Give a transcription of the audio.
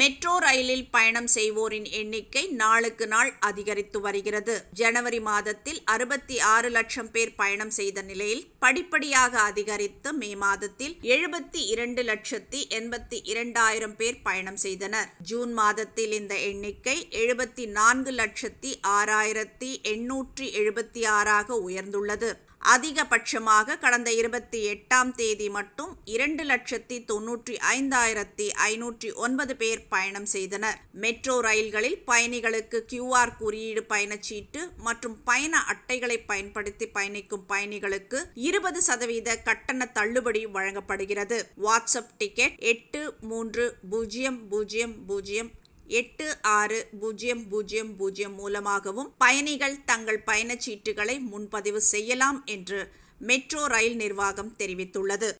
metro ரயிலில் பயணம் செய்வோரின் எண்ணிக்கை நாளுக்கு நாள் அதிகரித்து வருகிறது ஜனவரி மாதத்தில் அறுபத்தி ஆறு லட்சம் பேர் பயணம் செய்த நிலையில் படிப்படியாக அதிகரித்து மே மாதத்தில் எழுபத்தி இரண்டு லட்சத்தி எண்பத்தி இரண்டாயிரம் பேர் பயணம் செய்தனர் ஜூன் மாதத்தில் இந்த எண்ணிக்கை எழுபத்தி நான்கு லட்சத்தி ஆறாயிரத்தி எண்ணூற்றி எழுபத்தி ஆறாக உயர்ந்துள்ளது அதிகபட்சமாக கடந்த இருபத்தி எட்டாம் தேதி மட்டும் இரண்டு லட்சத்தி தொன்னூற்றி ஐந்தாயிரத்தி ஐநூற்றி ஒன்பது பேர் பயணம் செய்தனர் மெட்ரோ ரயில்களில் பயணிகளுக்கு கியூஆர் குறியீடு பயணச்சீட்டு மற்றும் பயண அட்டைகளை பயன்படுத்தி பயணிக்கும் பயணிகளுக்கு இருபது சதவீத கட்டண தள்ளுபடி வழங்கப்படுகிறது வாட்ஸ்அப் டிக்கெட் எட்டு மூன்று பூஜ்ஜியம் பூஜ்ஜியம் பூஜ்ஜியம் எட்டு ஆறு பூஜ்ஜியம் பூஜ்ஜியம் பூஜ்ஜியம் மூலமாகவும் பயணிகள் தங்கள் பயணச்சீட்டுகளை முன்பதிவு செய்யலாம் என்று மெட்ரோ ரயில் நிர்வாகம் தெரிவித்துள்ளது